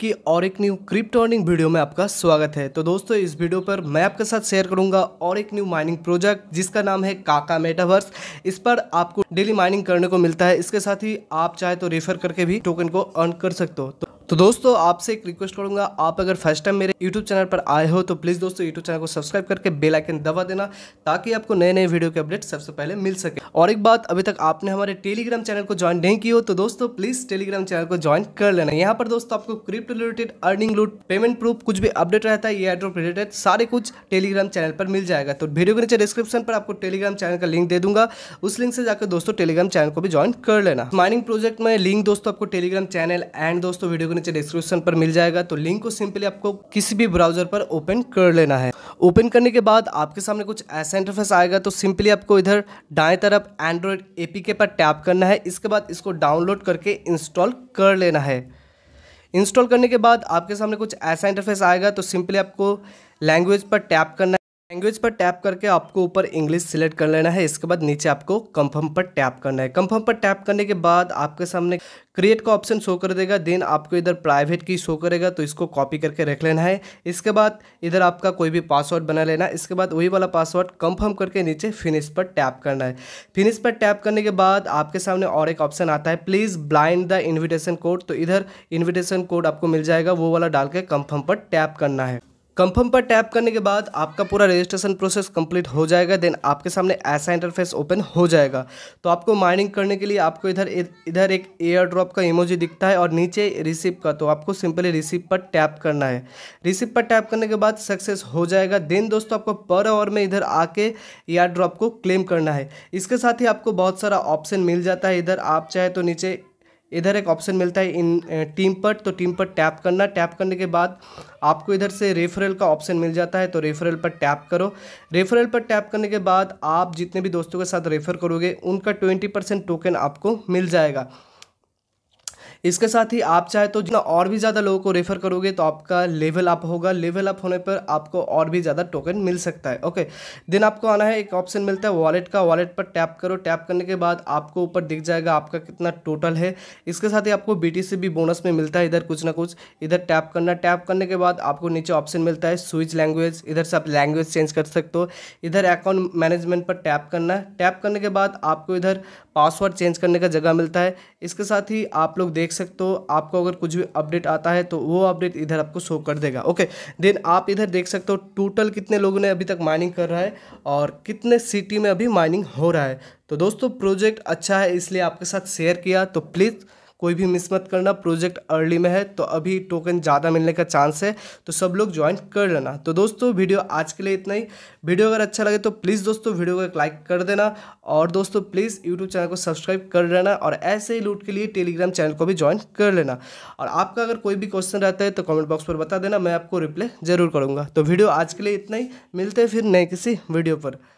की और एक न्यू क्रिप्टो अर्निंग वीडियो में आपका स्वागत है तो दोस्तों इस वीडियो पर मैं आपके साथ शेयर करूंगा और एक न्यू माइनिंग प्रोजेक्ट जिसका नाम है काका मेटावर्स इस पर आपको डेली माइनिंग करने को मिलता है इसके साथ ही आप चाहे तो रेफर करके भी टोकन को अर्न कर सकते हो तो तो दोस्तों आपसे एक रिक्वेस्ट करूंगा आप अगर फर्स्ट टाइम मेरे यूट्यूब चैनल पर आए हो तो प्लीज़ दोस्तों यूट्यूब चैनल को सब्सक्राइब करके बेल आइकन दबा देना ताकि आपको नए नए वीडियो के अपडेट सबसे पहले मिल सके और एक बात अभी तक आपने हमारे टेलीग्राम चैनल को ज्वाइन नहीं किया हो तो दोस्तों प्लीज़ टेलीग्राम चैनल को ज्वाइन कर लेना यहाँ पर दोस्तों आपको क्रिप्टो रिलेटेड अर्निंग लूट पेमेंट प्रूफ कुछ भी अपडेट रहता है ये ड्रॉप रिलेटेड सारे कुछ टेलीग्राम चैनल पर मिल जाएगा तो वीडियो के नीचे डिस्क्रिप्शन पर आपको टेलीग्राम चैनल का लिंक दे दूंगा उस लिंक से जाकर दोस्तों टेलीग्राम चैनल को भी ज्वाइन कर लेना माइनिंग प्रोजेक्ट में लिंक दोस्तों आपको टेलीग्राम चैनल एंड दोस्तों वीडियो नीचे डिस्क्रिप्शन पर मिल जाएगा तो लिंक को सिंपली आपको किसी भी ब्राउजर पर ओपन कर लेना है ओपन करने के बाद आपके सामने कुछ ऐसा इंटरफेस आएगा तो सिंपली आपको इधर दाएं तरफ एंड्रॉयड एपीके पर टैप करना है इसके बाद इसको डाउनलोड करके इंस्टॉल कर लेना है इंस्टॉल करने के बाद आपके सामने कुछ ऐसा इंटरफेस आएगा तो सिंपली आपको लैंग्वेज पर टैप करना है लैंग्वेज पर टैप करके आपको ऊपर इंग्लिश सिलेक्ट कर लेना है इसके बाद नीचे आपको कंफर्म पर टैप करना है कंफर्म पर टैप करने के बाद आपके सामने क्रिएट का ऑप्शन शो कर देगा देन आपको इधर प्राइवेट की शो करेगा तो इसको कॉपी करके रख लेना है इसके बाद इधर आपका कोई भी पासवर्ड बना लेना है इसके बाद वही वाला पासवर्ड कंफर्म करके नीचे फिनिश पर टैप करना है फिनिश पर टैप करने के बाद आपके सामने और एक ऑप्शन आता है please blind the invitation code तो इधर इन्विटेशन कोड आपको मिल जाएगा वो वाला डाल के कन्फर्म पर टैप करना है कंफर्म पर टैप करने के बाद आपका पूरा रजिस्ट्रेशन प्रोसेस कंप्लीट हो जाएगा देन आपके सामने ऐसा इंटरफेस ओपन हो जाएगा तो आपको माइनिंग करने के लिए आपको इधर इधर एक एयर ड्रॉप का इमोजी दिखता है और नीचे रिसीप का तो आपको सिंपली रिसीप पर टैप करना है रिसिप पर टैप करने के बाद सक्सेस हो जाएगा देन दोस्तों आपको पर आवर में इधर आके एयर ड्रॉप को क्लेम करना है इसके साथ ही आपको बहुत सारा ऑप्शन मिल जाता है इधर आप चाहे तो नीचे इधर एक ऑप्शन मिलता है इन टीम पर तो टीम पर टैप करना टैप करने के बाद आपको इधर से रेफरल का ऑप्शन मिल जाता है तो रेफरल पर टैप करो रेफरल पर टैप करने के बाद आप जितने भी दोस्तों के साथ रेफ़र करोगे उनका ट्वेंटी परसेंट टोकन आपको मिल जाएगा इसके साथ ही आप चाहे तो जितना और भी ज़्यादा लोगों को रेफर करोगे तो आपका लेवल अप होगा लेवल अप होने पर आपको और भी ज़्यादा टोकन मिल सकता है ओके देन आपको आना है एक ऑप्शन मिलता है वॉलेट का वॉलेट पर टैप करो टैप करने के बाद आपको ऊपर दिख जाएगा आपका कितना टोटल है इसके साथ ही आपको बी भी बोनस में मिलता है इधर कुछ ना कुछ इधर टैप करना टैप करने के बाद आपको नीचे ऑप्शन मिलता है स्विच लैंग्वेज इधर से आप लैंग्वेज चेंज कर सकते हो इधर अकाउंट मैनेजमेंट पर टैप करना टैप करने के बाद आपको इधर पासवर्ड चेंज करने का जगह मिलता है इसके साथ ही आप लोग देख सकते हो आपको अगर कुछ भी अपडेट आता है तो वो अपडेट इधर आपको शो कर देगा ओके देन आप इधर देख सकते हो टोटल कितने लोगों ने अभी तक माइनिंग कर रहा है और कितने सिटी में अभी माइनिंग हो रहा है तो दोस्तों प्रोजेक्ट अच्छा है इसलिए आपके साथ शेयर किया तो प्लीज़ कोई भी मिस मत करना प्रोजेक्ट अर्ली में है तो अभी टोकन ज़्यादा मिलने का चांस है तो सब लोग ज्वाइन कर लेना तो दोस्तों वीडियो आज के लिए इतना ही वीडियो अगर अच्छा लगे तो प्लीज़ दोस्तों वीडियो को एक लाइक कर देना और दोस्तों प्लीज़ यूट्यूब चैनल को सब्सक्राइब कर लेना और ऐसे ही लूट के लिए टेलीग्राम चैनल को भी ज्वाइन कर लेना और आपका अगर कोई भी क्वेश्चन रहता है तो कॉमेंट बॉक्स पर बता देना मैं आपको रिप्लाई ज़रूर करूँगा तो वीडियो आज के लिए इतना ही मिलते हैं फिर नए किसी वीडियो पर